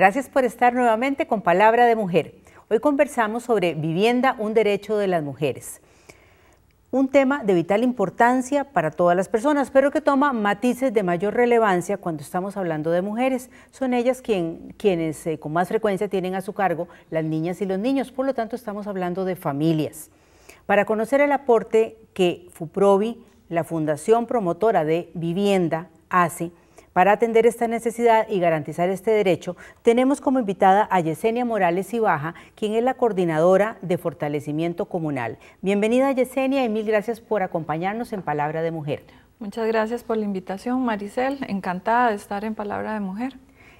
Gracias por estar nuevamente con Palabra de Mujer. Hoy conversamos sobre vivienda, un derecho de las mujeres. Un tema de vital importancia para todas las personas, pero que toma matices de mayor relevancia cuando estamos hablando de mujeres. Son ellas quien, quienes eh, con más frecuencia tienen a su cargo las niñas y los niños, por lo tanto estamos hablando de familias. Para conocer el aporte que FUPROVI, la Fundación Promotora de Vivienda, hace para atender esta necesidad y garantizar este derecho, tenemos como invitada a Yesenia Morales Ibaja, quien es la coordinadora de fortalecimiento comunal. Bienvenida Yesenia y mil gracias por acompañarnos en Palabra de Mujer. Muchas gracias por la invitación, Maricel. Encantada de estar en Palabra de Mujer.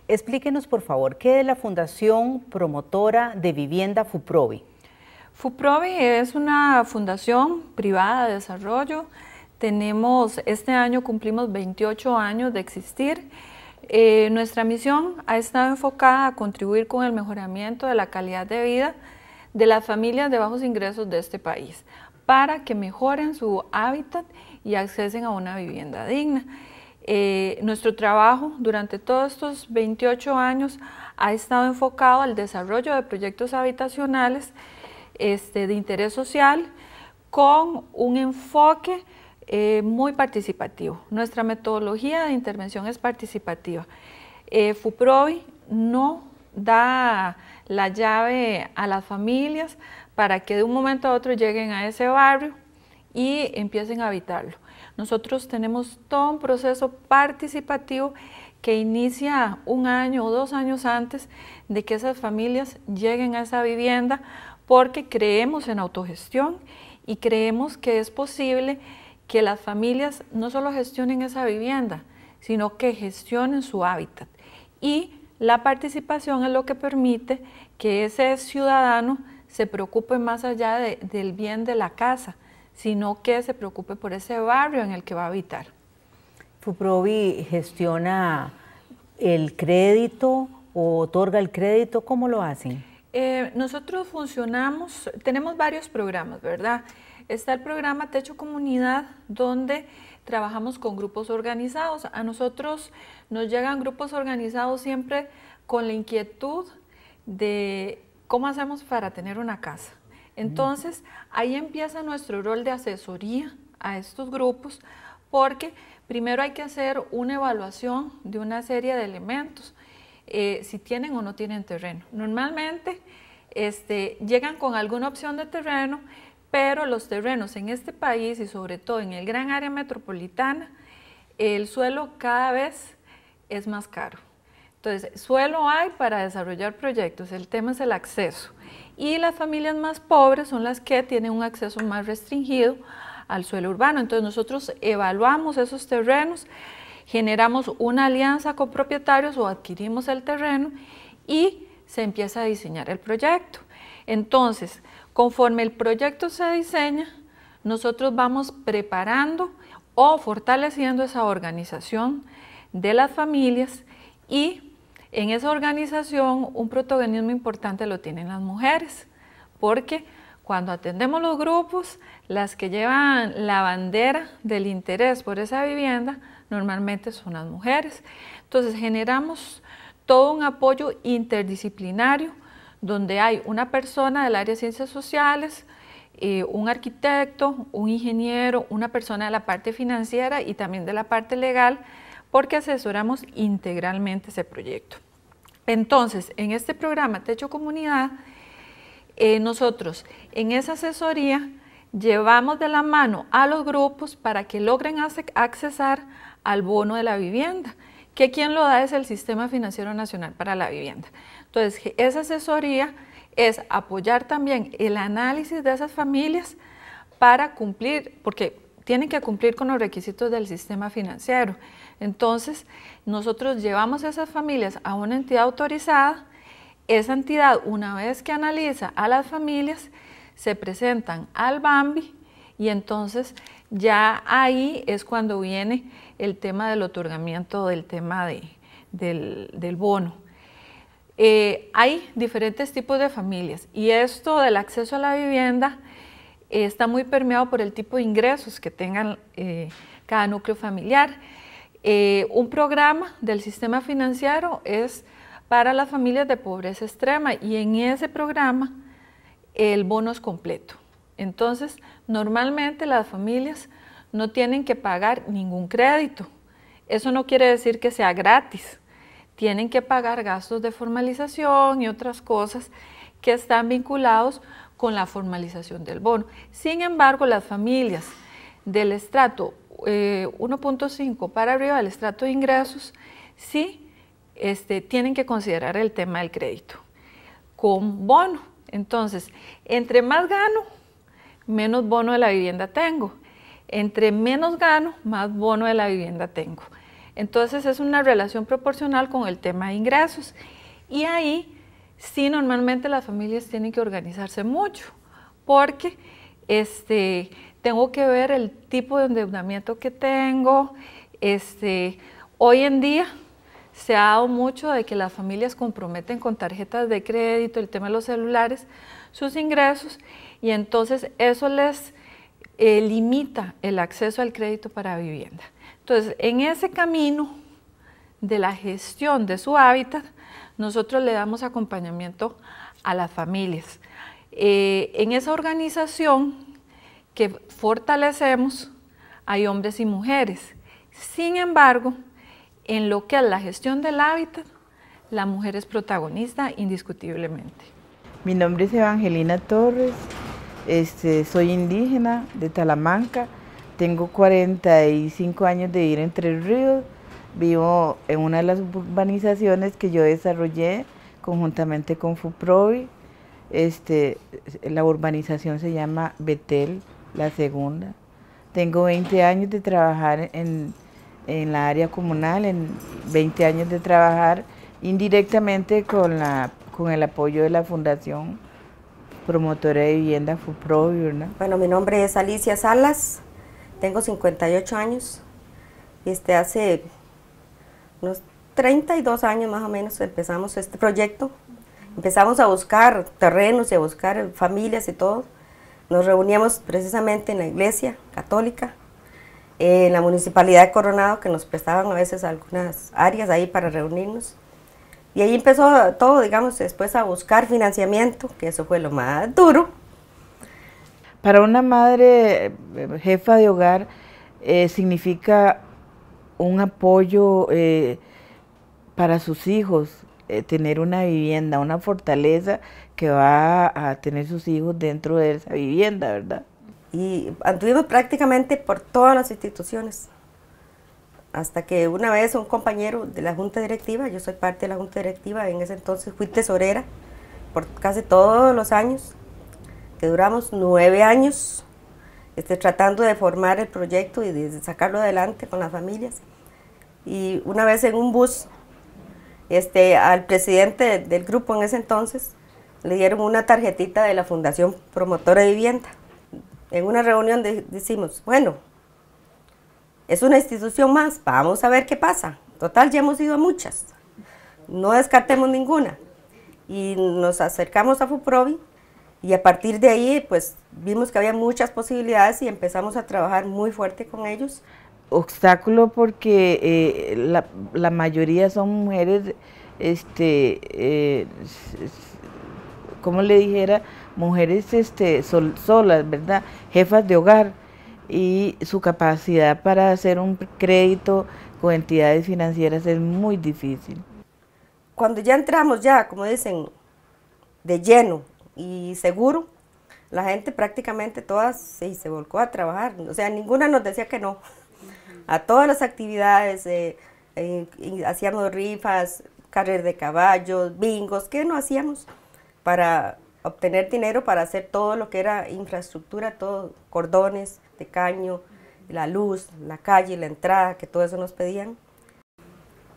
Explíquenos, por favor, qué es la Fundación Promotora de Vivienda FUPROVI. FUPROVI es una fundación privada de desarrollo tenemos, este año cumplimos 28 años de existir. Eh, nuestra misión ha estado enfocada a contribuir con el mejoramiento de la calidad de vida de las familias de bajos ingresos de este país para que mejoren su hábitat y accesen a una vivienda digna. Eh, nuestro trabajo durante todos estos 28 años ha estado enfocado al desarrollo de proyectos habitacionales este, de interés social con un enfoque eh, muy participativo. Nuestra metodología de intervención es participativa. Eh, FUPROVI no da la llave a las familias para que de un momento a otro lleguen a ese barrio y empiecen a habitarlo. Nosotros tenemos todo un proceso participativo que inicia un año o dos años antes de que esas familias lleguen a esa vivienda porque creemos en autogestión y creemos que es posible que las familias no solo gestionen esa vivienda, sino que gestionen su hábitat. Y la participación es lo que permite que ese ciudadano se preocupe más allá del bien de la casa, sino que se preocupe por ese barrio en el que va a habitar. FUPROVI gestiona el crédito o otorga el crédito, ¿cómo lo hacen? Eh, nosotros funcionamos, tenemos varios programas, ¿verdad? está el programa Techo Comunidad, donde trabajamos con grupos organizados. A nosotros nos llegan grupos organizados siempre con la inquietud de cómo hacemos para tener una casa. Mm. Entonces, ahí empieza nuestro rol de asesoría a estos grupos, porque primero hay que hacer una evaluación de una serie de elementos, eh, si tienen o no tienen terreno. Normalmente este, llegan con alguna opción de terreno, pero los terrenos en este país y sobre todo en el gran área metropolitana, el suelo cada vez es más caro. Entonces, suelo hay para desarrollar proyectos, el tema es el acceso. Y las familias más pobres son las que tienen un acceso más restringido al suelo urbano. Entonces, nosotros evaluamos esos terrenos, generamos una alianza con propietarios o adquirimos el terreno y se empieza a diseñar el proyecto. Entonces, Conforme el proyecto se diseña, nosotros vamos preparando o fortaleciendo esa organización de las familias y en esa organización un protagonismo importante lo tienen las mujeres, porque cuando atendemos los grupos, las que llevan la bandera del interés por esa vivienda normalmente son las mujeres. Entonces generamos todo un apoyo interdisciplinario donde hay una persona del área de ciencias sociales, eh, un arquitecto, un ingeniero, una persona de la parte financiera y también de la parte legal, porque asesoramos integralmente ese proyecto. Entonces, en este programa Techo Comunidad, eh, nosotros en esa asesoría llevamos de la mano a los grupos para que logren accesar al bono de la vivienda, que quien lo da es el Sistema Financiero Nacional para la Vivienda. Entonces, esa asesoría es apoyar también el análisis de esas familias para cumplir, porque tienen que cumplir con los requisitos del sistema financiero. Entonces, nosotros llevamos a esas familias a una entidad autorizada, esa entidad una vez que analiza a las familias, se presentan al BAMBI y entonces ya ahí es cuando viene el tema del otorgamiento del tema del bono. Eh, hay diferentes tipos de familias y esto del acceso a la vivienda eh, está muy permeado por el tipo de ingresos que tengan eh, cada núcleo familiar. un programa del sistema financiero es para las familias de pobreza extrema y en ese programa el bono es completo. Entonces, normalmente las familias no tienen que pagar ningún crédito. Eso no quiere decir que sea gratis, tienen que pagar gastos de formalización y otras cosas que están vinculados con la formalización del bono. Sin embargo, las familias del estrato 1.5 eh, para arriba del estrato de ingresos sí este, tienen que considerar el tema del crédito con bono. Entonces, entre más gano, menos bono de la vivienda tengo. Entre menos gano, más bono de la vivienda tengo. Entonces es una relación proporcional con el tema de ingresos. Y ahí sí normalmente las familias tienen que organizarse mucho porque este, tengo que ver el tipo de endeudamiento que tengo. Este, hoy en día se ha dado mucho de que las familias comprometen con tarjetas de crédito, el tema de los celulares, sus ingresos y entonces eso les eh, limita el acceso al crédito para vivienda. Entonces, en ese camino de la gestión de su hábitat, nosotros le damos acompañamiento a las familias. Eh, en esa organización que fortalecemos hay hombres y mujeres. Sin embargo, en lo que es la gestión del hábitat, la mujer es protagonista indiscutiblemente. Mi nombre es Evangelina Torres, este, soy indígena de Talamanca tengo 45 años de ir entre Tres Ríos. Vivo en una de las urbanizaciones que yo desarrollé conjuntamente con FUPROVI. Este, la urbanización se llama Betel, la segunda. Tengo 20 años de trabajar en, en la área comunal, en 20 años de trabajar indirectamente con, la, con el apoyo de la Fundación Promotora de Vivienda FUPROVI. Bueno, mi nombre es Alicia Salas tengo 58 años y este hace unos 32 años más o menos empezamos este proyecto. Empezamos a buscar terrenos y a buscar familias y todo. Nos reuníamos precisamente en la iglesia católica, en la municipalidad de Coronado, que nos prestaban a veces algunas áreas ahí para reunirnos. Y ahí empezó todo, digamos, después a buscar financiamiento, que eso fue lo más duro, para una madre eh, jefa de hogar eh, significa un apoyo eh, para sus hijos, tener una vivienda, una fortaleza que va a tener sus hijos dentro de esa vivienda, ¿verdad? Y anduvimos prácticamente por todas las instituciones, hasta que una vez un compañero de la junta directiva, yo soy parte de la junta directiva, en ese entonces fui tesorera por casi todos los años, que duramos nueve años este, tratando de formar el proyecto y de sacarlo adelante con las familias. Y una vez en un bus, este, al presidente del grupo en ese entonces le dieron una tarjetita de la Fundación Promotora de Vivienda. En una reunión decimos, bueno, es una institución más, vamos a ver qué pasa. Total, ya hemos ido a muchas, no descartemos ninguna. Y nos acercamos a FUPROVI y a partir de ahí, pues vimos que había muchas posibilidades y empezamos a trabajar muy fuerte con ellos. Obstáculo porque eh, la, mayoría son mujeres, este, eh, como le dijera, mujeres este, solas, ¿verdad? Jefas de hogar y su capacidad para hacer un crédito con entidades financieras es muy difícil. Cuando ya entramos ya, como dicen, de lleno y seguro, la gente prácticamente todas se volcó a trabajar, o sea, ninguna nos decía que no. A todas las actividades, eh, eh, hacíamos rifas, carreras de caballos, bingos, ¿qué no hacíamos? Para obtener dinero para hacer todo lo que era infraestructura, todo, cordones de caño, la luz, la calle, la entrada, que todo eso nos pedían.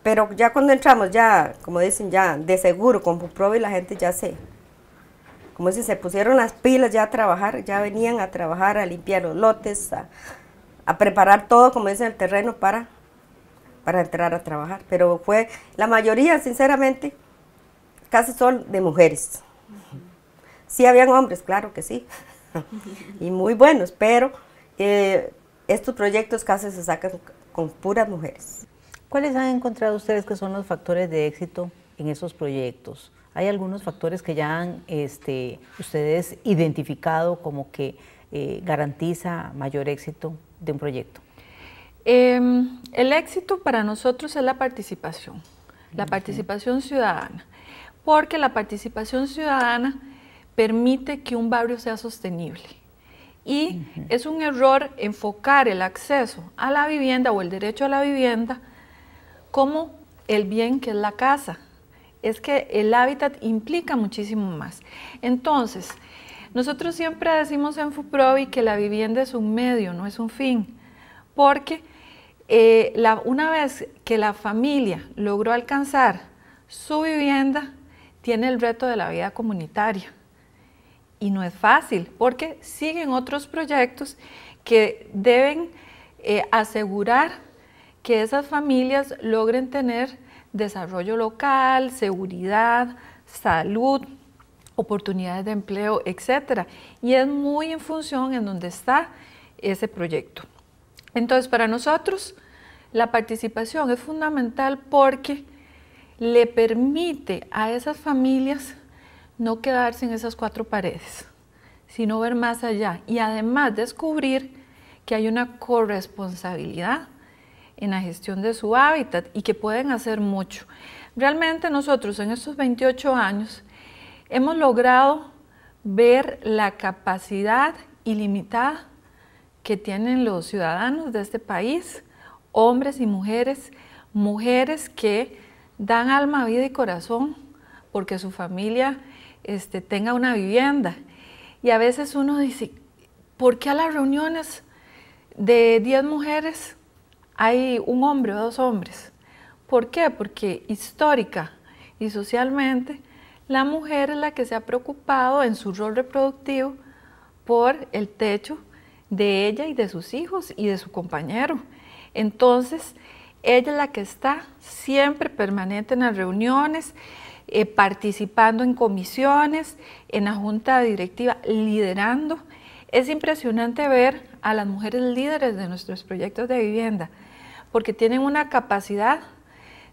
Pero ya cuando entramos, ya, como dicen, ya de seguro, con y la gente ya se, como si se pusieron las pilas ya a trabajar, ya venían a trabajar, a limpiar los lotes, a, preparar todo, como dicen, el terreno para, para entrar a trabajar. Pero fue la mayoría, sinceramente, casi son de mujeres. Sí habían hombres, claro que sí, y muy buenos, pero eh, estos proyectos casi se sacan con puras mujeres. ¿Cuáles han encontrado ustedes que son los factores de éxito en esos proyectos? Hay algunos factores que ya han este, ustedes identificado como que eh, garantiza mayor éxito de un proyecto. Em, el éxito para nosotros es la participación, la participación ciudadana, porque la participación ciudadana permite que un barrio sea sostenible. Y es un error enfocar el acceso a la vivienda o el derecho a la vivienda como el bien que es la casa es que el hábitat implica muchísimo más. Entonces, nosotros siempre decimos en FUPROVI que la vivienda es un medio, no es un fin, porque eh, una vez que la familia logró alcanzar su vivienda, tiene el reto de la vida comunitaria. Y no es fácil, porque siguen otros proyectos que deben eh, asegurar que esas familias logren tener desarrollo local, seguridad, salud, oportunidades de empleo, etc. Y es muy en función en donde está ese proyecto. Entonces, para nosotros, la participación es fundamental porque le permite a esas familias no quedarse en esas cuatro paredes, sino ver más allá y además descubrir que hay una corresponsabilidad en la gestión de su hábitat y que pueden hacer mucho. Realmente nosotros en estos 28 años hemos logrado ver la capacidad ilimitada que tienen los ciudadanos de este país, hombres y mujeres, mujeres que dan alma, vida y corazón porque su familia este, tenga una vivienda. Y a veces uno dice, ¿por qué a las reuniones de 10 mujeres hay un hombre o dos hombres. ¿Por qué? Porque histórica y socialmente la mujer es la que se ha preocupado en su rol reproductivo por el techo de ella y de sus hijos y de su compañero. Entonces, ella es la que está siempre permanente en las reuniones, eh, participando en comisiones, en la junta directiva, liderando. Es impresionante ver a las mujeres líderes de nuestros proyectos de vivienda porque tienen una capacidad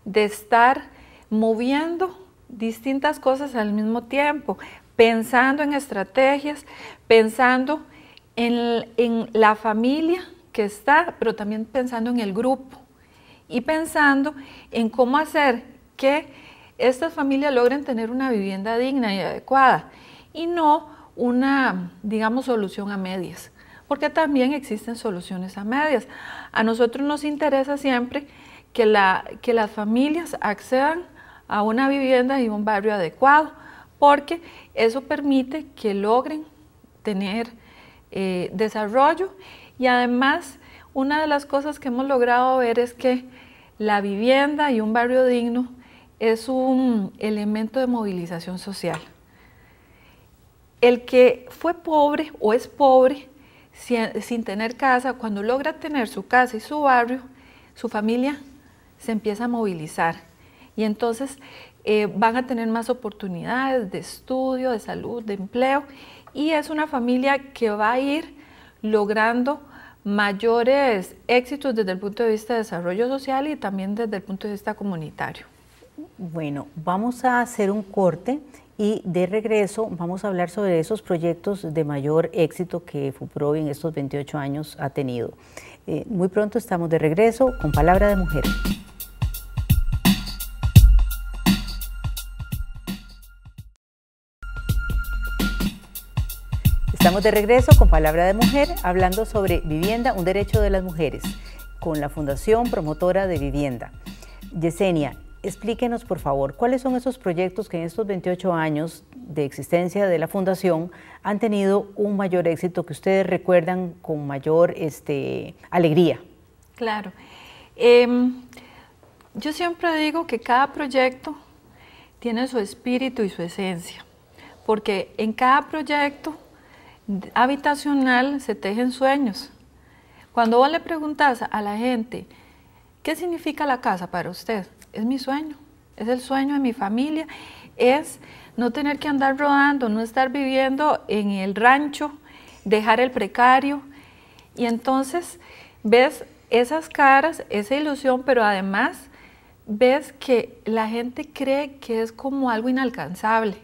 de estar moviendo distintas cosas al mismo tiempo, pensando en estrategias, pensando en, la familia que está, pero también pensando en el grupo y pensando en cómo hacer que estas familias logren tener una vivienda digna y adecuada y no una, digamos, solución a medias porque también existen soluciones a medias. A nosotros nos interesa siempre que, la, que las familias accedan a una vivienda y un barrio adecuado, porque eso permite que logren tener eh, desarrollo y además una de las cosas que hemos logrado ver es que la vivienda y un barrio digno es un elemento de movilización social. El que fue pobre o es pobre sin, tener casa, cuando logra tener su casa y su barrio, su familia se empieza a movilizar. Y entonces eh, van a tener más oportunidades de estudio, de salud, de empleo. Y es una familia que va a ir logrando mayores éxitos desde el punto de vista de desarrollo social y también desde el punto de vista comunitario. Bueno, vamos a hacer un corte y de regreso vamos a hablar sobre esos proyectos de mayor éxito que FUPROVI en estos 28 años ha tenido. Eh, muy pronto estamos de regreso con Palabra de Mujer. Estamos de regreso con Palabra de Mujer hablando sobre vivienda, un derecho de las mujeres, con la Fundación Promotora de Vivienda. Yesenia, explíquenos por favor cuáles son esos proyectos que en estos 28 años de existencia de la fundación han tenido un mayor éxito que ustedes recuerdan con mayor este, alegría. Claro. Em, yo siempre digo que cada proyecto tiene su espíritu y su esencia, porque en cada proyecto habitacional se tejen sueños. Cuando vos le preguntas a la gente, ¿qué significa la casa para usted? es mi sueño, es el sueño de mi familia, es no tener que andar rodando, no estar viviendo en el rancho, dejar el precario. Y entonces ves esas caras, esa ilusión, pero además ves que la gente cree que es como algo inalcanzable.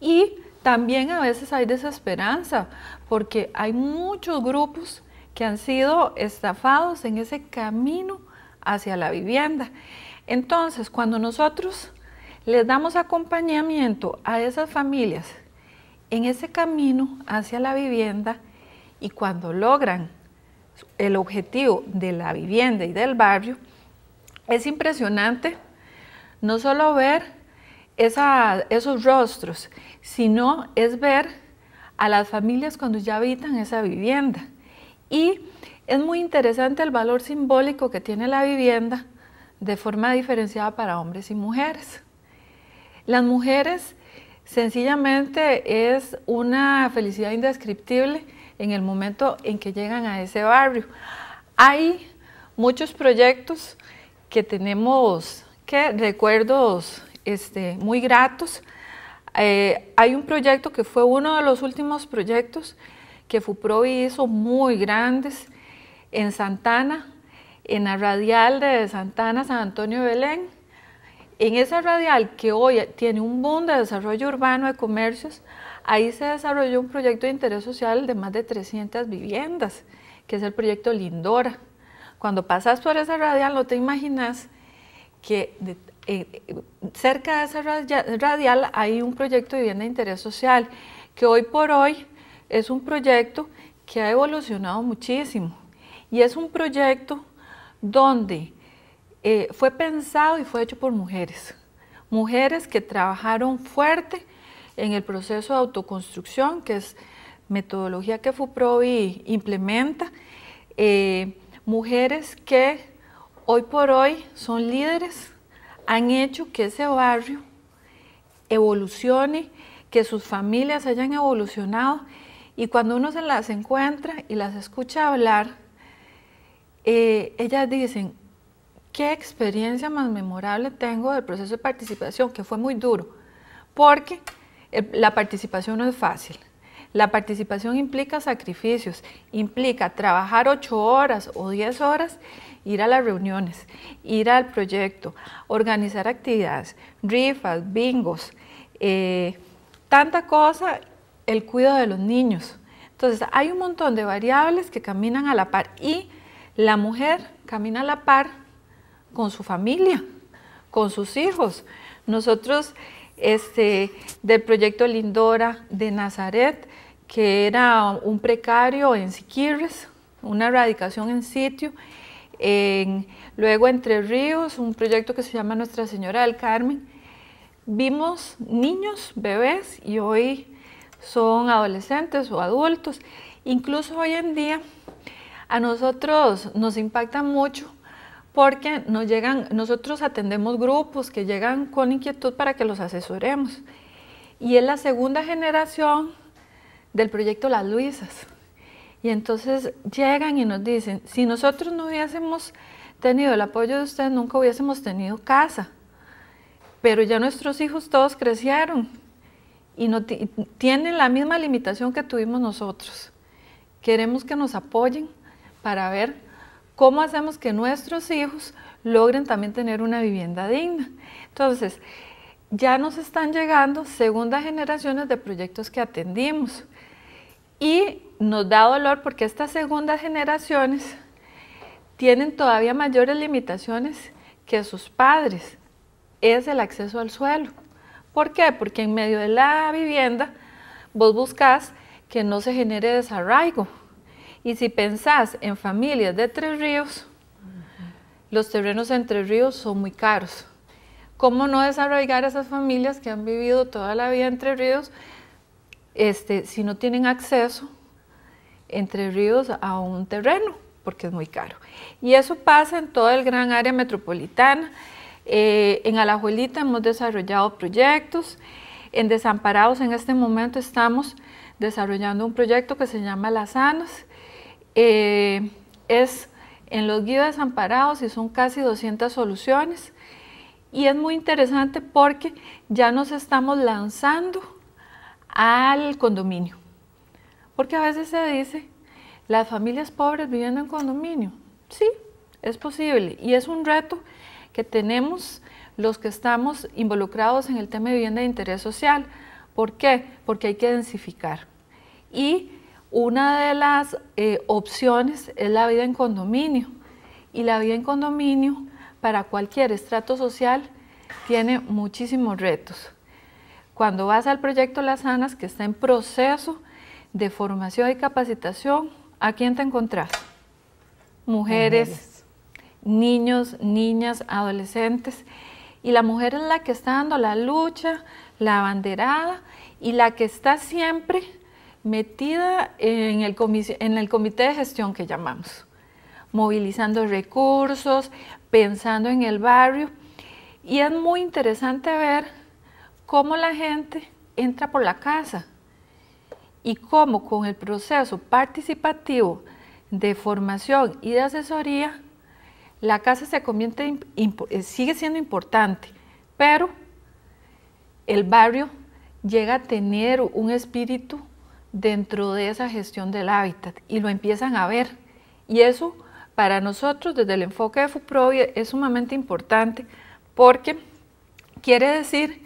Y también a veces hay desesperanza, porque hay muchos grupos que han sido estafados en ese camino hacia la vivienda. Entonces, cuando nosotros les damos acompañamiento a esas familias en ese camino hacia la vivienda y cuando logran el objetivo de la vivienda y del barrio, es impresionante no solo ver esos rostros, sino es ver a las familias cuando ya habitan esa vivienda. Y es muy interesante el valor simbólico que tiene la vivienda de forma diferenciada para hombres y mujeres. Las mujeres sencillamente es una felicidad indescriptible en el momento en que llegan a ese barrio. Hay muchos proyectos que tenemos que recuerdos este, muy gratos. Eh, hay un proyecto que fue uno de los últimos proyectos que fue hizo muy grandes en Santana, en la radial de Santana, San Antonio Belén. En esa radial que hoy tiene un boom de desarrollo urbano de comercios, ahí se desarrolló un proyecto de interés social de más de 300 viviendas, que es el proyecto Lindora. Cuando pasas por esa radial no te imaginas que eh, cerca de esa radial hay un proyecto de vivienda de interés social, que hoy por hoy es un proyecto que ha evolucionado muchísimo y es un proyecto donde eh, fue pensado y fue hecho por mujeres, mujeres que trabajaron fuerte en el proceso de autoconstrucción, que es metodología que FUPROVI implementa, eh, mujeres que hoy por hoy son líderes, han hecho que ese barrio evolucione, que sus familias hayan evolucionado y cuando uno se las encuentra y las escucha hablar, eh, ellas dicen, ¿qué experiencia más memorable tengo del proceso de participación? Que fue muy duro, porque eh, la participación no es fácil. La participación implica sacrificios, implica trabajar ocho horas o diez horas, ir a las reuniones, ir al proyecto, organizar actividades, rifas, bingos, eh, tanta cosa, el cuidado de los niños. Entonces hay un montón de variables que caminan a la par y la mujer camina a la par con su familia, con sus hijos. Nosotros, este, del proyecto Lindora de Nazaret, que era un precario en Siquirres, una erradicación en sitio, en, luego Entre Ríos, un proyecto que se llama Nuestra Señora del Carmen, vimos niños, bebés y hoy son adolescentes o adultos. Incluso hoy en día a nosotros nos impacta mucho porque nos llegan, nosotros atendemos grupos que llegan con inquietud para que los asesoremos. Y es la segunda generación del proyecto Las Luisas. Y entonces llegan y nos dicen, si nosotros no hubiésemos tenido el apoyo de ustedes, nunca hubiésemos tenido casa. Pero ya nuestros hijos todos crecieron y tienen la misma limitación que tuvimos nosotros. Queremos que nos apoyen para ver cómo hacemos que nuestros hijos logren también tener una vivienda digna. Entonces, ya nos están llegando segundas generaciones de proyectos que atendimos y nos da dolor porque estas segundas generaciones tienen todavía mayores limitaciones que sus padres. Es el acceso al suelo. ¿Por qué? Porque en medio de la vivienda vos buscas que no se genere desarraigo, y si pensás en familias de Tres Ríos, los terrenos entre Tres Ríos son muy caros. ¿Cómo no desarrollar esas familias que han vivido toda la vida entre Ríos este, si no tienen acceso entre ríos a un terreno, porque es muy caro. Y eso pasa en toda el gran área metropolitana. Eh, en Alajuelita hemos desarrollado proyectos, en Desamparados en este momento estamos desarrollando un proyecto que se llama Las Anas, eh, es en los guías desamparados y son casi 200 soluciones. Y es muy interesante porque ya nos estamos lanzando al condominio. Porque a veces se dice, las familias pobres viviendo en condominio. Sí, es posible. Y es un reto que tenemos los que estamos involucrados en el tema de vivienda de interés social. ¿Por qué? Porque hay que densificar. Y una de las eh, opciones es la vida en condominio y la vida en condominio para cualquier estrato social tiene muchísimos retos. Cuando vas al proyecto Las Sanas, que está en proceso de formación y capacitación, ¿a quién te encontrás? Mujeres, niños, niñas, adolescentes. Y la mujer es la que está dando la lucha, la abanderada, y la que está siempre metida en el, comité de gestión que llamamos, movilizando recursos, pensando en el barrio. Y es muy interesante ver cómo la gente entra por la casa y cómo con el proceso participativo de formación y de asesoría, la casa se convierte, eh, sigue siendo importante, pero el barrio llega a tener un espíritu dentro de esa gestión del hábitat y lo empiezan a ver. Y eso para nosotros desde el enfoque de FUPROVI es sumamente importante porque quiere decir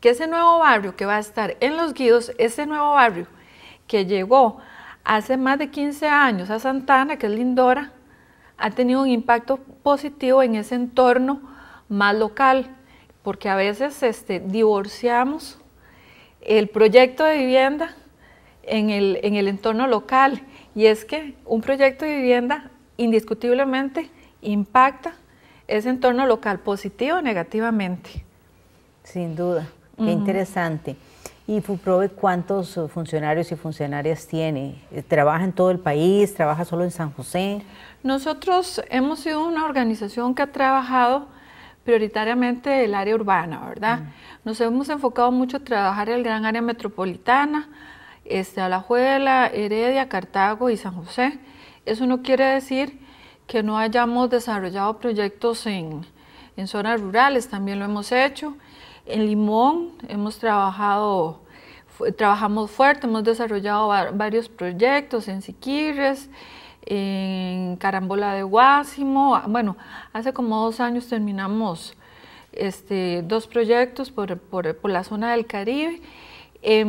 que ese nuevo barrio que va a estar en Los Guidos, ese nuevo barrio que llegó hace más de 15 años a Santana, que es Lindora, ha tenido un impacto positivo en ese entorno más local, porque a veces este, divorciamos el proyecto de vivienda en el, en el entorno local. Y es que un proyecto de vivienda indiscutiblemente impacta ese entorno local, positivo o negativamente. Sin duda, qué interesante. ¿Y FUPROVE cuántos funcionarios y funcionarias tiene? ¿Trabaja en todo el país? ¿Trabaja solo en San José? Nosotros hemos sido una organización que ha trabajado prioritariamente el área urbana, ¿verdad? Nos hemos enfocado mucho a trabajar en el gran área metropolitana, este, Alajuela, Heredia, Cartago y San José. Eso no quiere decir que no hayamos desarrollado proyectos en, zonas rurales, también lo hemos hecho. En Limón hemos trabajado, trabajamos fuerte, hemos desarrollado varios proyectos en Siquirres, en Carambola de Guásimo. Bueno, hace como dos años terminamos este, dos proyectos por la zona del Caribe en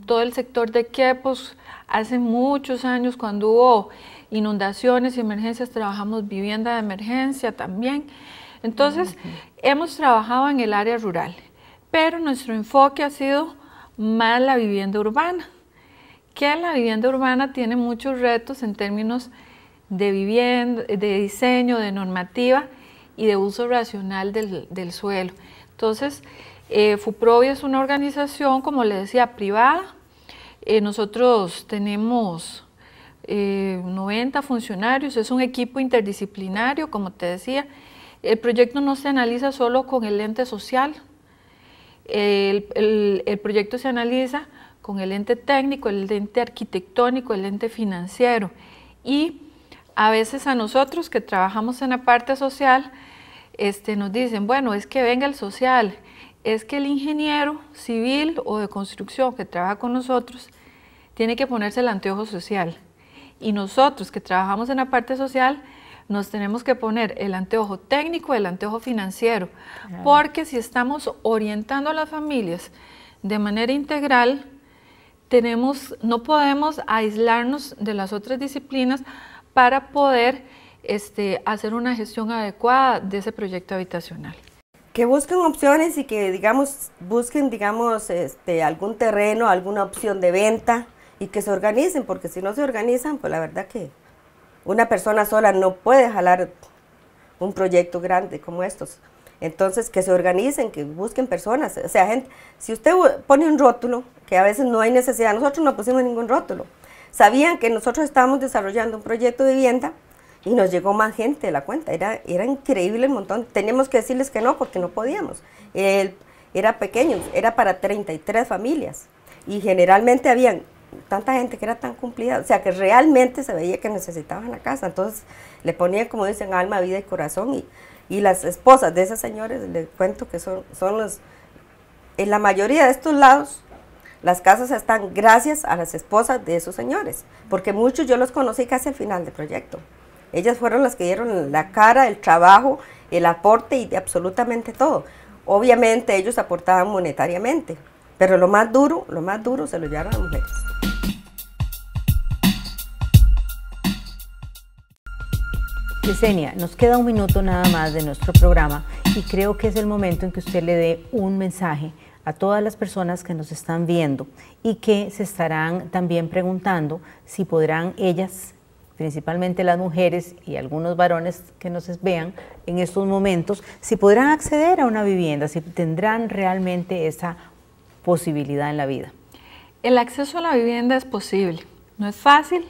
em, todo el sector de Quepos, hace muchos años cuando hubo inundaciones y emergencias, trabajamos vivienda de emergencia también. Entonces, ah, hemos trabajado en el área rural, pero nuestro enfoque ha sido más la vivienda urbana, que la vivienda urbana tiene muchos retos en términos de vivienda, de diseño, de normativa y de uso racional del, del suelo. Entonces, eh, FUPROVI es una organización, como le decía, privada. Eh, nosotros tenemos 90 eh, funcionarios, es un equipo interdisciplinario, como te decía. El proyecto no se analiza solo con el ente social, el, proyecto se analiza con el ente técnico, el ente arquitectónico, el ente financiero. Y a veces a nosotros que trabajamos en la parte social, este, nos dicen, bueno, es que venga el social, es que el ingeniero civil o de construcción que trabaja con nosotros tiene que ponerse el anteojo social. Y nosotros que trabajamos en la parte social, nos tenemos que poner el anteojo técnico, el anteojo financiero, porque si estamos orientando a las familias de manera integral, tenemos, no podemos aislarnos de las otras disciplinas para poder este, hacer una gestión adecuada de ese proyecto habitacional que busquen opciones y que, digamos, busquen, digamos, este, algún terreno, alguna opción de venta y que se organicen, porque si no se organizan, pues la verdad que una persona sola no puede jalar un proyecto grande como estos. Entonces, que se organicen, que busquen personas. O sea, gente, si usted pone un rótulo, que a veces no hay necesidad, nosotros no pusimos ningún rótulo. Sabían que nosotros estábamos desarrollando un proyecto de vivienda y nos llegó más gente de la cuenta. Era, era increíble el montón. Teníamos que decirles que no porque no podíamos. era pequeño, era para 33 familias y generalmente habían tanta gente que era tan cumplida, o sea que realmente se veía que necesitaban la casa. Entonces le ponían, como dicen, alma, vida y corazón. Y, y las esposas de esos señores, les cuento que son, son los. En la mayoría de estos lados, las casas están gracias a las esposas de esos señores, porque muchos yo los conocí casi al final del proyecto. Ellas fueron las que dieron la cara, el trabajo, el aporte y de absolutamente todo. Obviamente ellos aportaban monetariamente, pero lo más duro, lo más duro se lo llevaron a mujeres. Yesenia, nos queda un minuto nada más de nuestro programa y creo que es el momento en que usted le dé un mensaje a todas las personas que nos están viendo y que se estarán también preguntando si podrán ellas principalmente las mujeres y algunos varones que nos vean en estos momentos, si podrán acceder a una vivienda, si tendrán realmente esa posibilidad en la vida. El acceso a la vivienda es posible, no es fácil,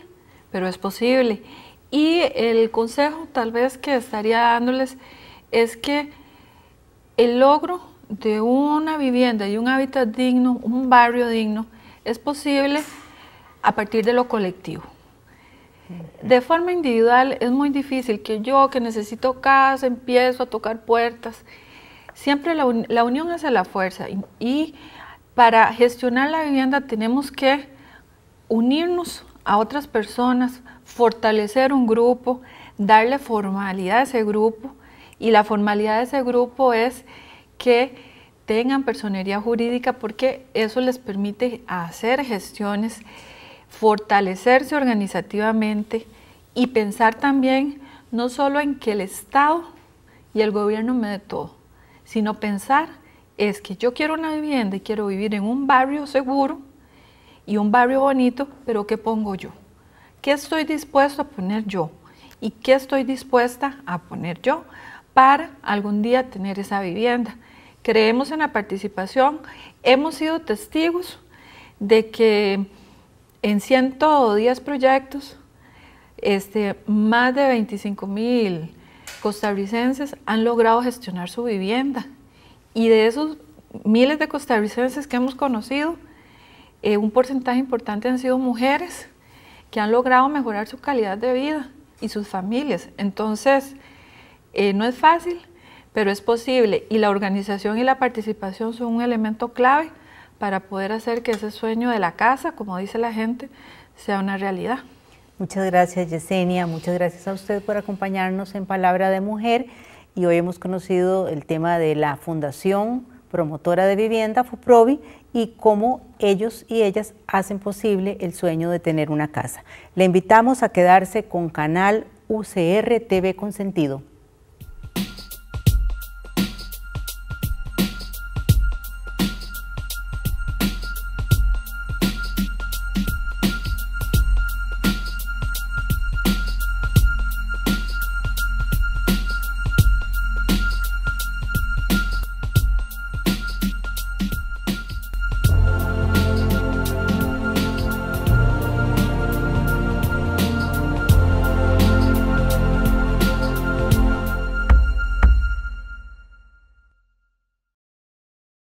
pero es posible. Y el consejo tal vez que estaría dándoles es que el logro de una vivienda y un hábitat digno, un barrio digno, es posible a partir de lo colectivo de forma individual es muy difícil que yo, que necesito casa, empiezo a tocar puertas. Siempre la, unión hace la fuerza y, y, para gestionar la vivienda tenemos que unirnos a otras personas, fortalecer un grupo, darle formalidad a ese grupo y la formalidad de ese grupo es que tengan personería jurídica porque eso les permite hacer gestiones fortalecerse organizativamente y pensar también no solo en que el Estado y el gobierno me dé todo, sino pensar es que yo quiero una vivienda y quiero vivir en un barrio seguro y un barrio bonito, pero ¿qué pongo yo? ¿Qué estoy dispuesto a poner yo? ¿Y qué estoy dispuesta a poner yo para algún día tener esa vivienda? Creemos en la participación, hemos sido testigos de que en 110 proyectos, este, más de 25 mil costarricenses han logrado gestionar su vivienda. Y de esos miles de costarricenses que hemos conocido, eh, un porcentaje importante han sido mujeres que han logrado mejorar su calidad de vida y sus familias. Entonces, eh, no es fácil, pero es posible. Y la organización y la participación son un elemento clave para poder hacer que ese sueño de la casa, como dice la gente, sea una realidad. Muchas gracias Yesenia, muchas gracias a usted por acompañarnos en Palabra de Mujer y hoy hemos conocido el tema de la Fundación Promotora de Vivienda, FUPROVI, y cómo ellos y ellas hacen posible el sueño de tener una casa. Le invitamos a quedarse con Canal UCR TV Consentido.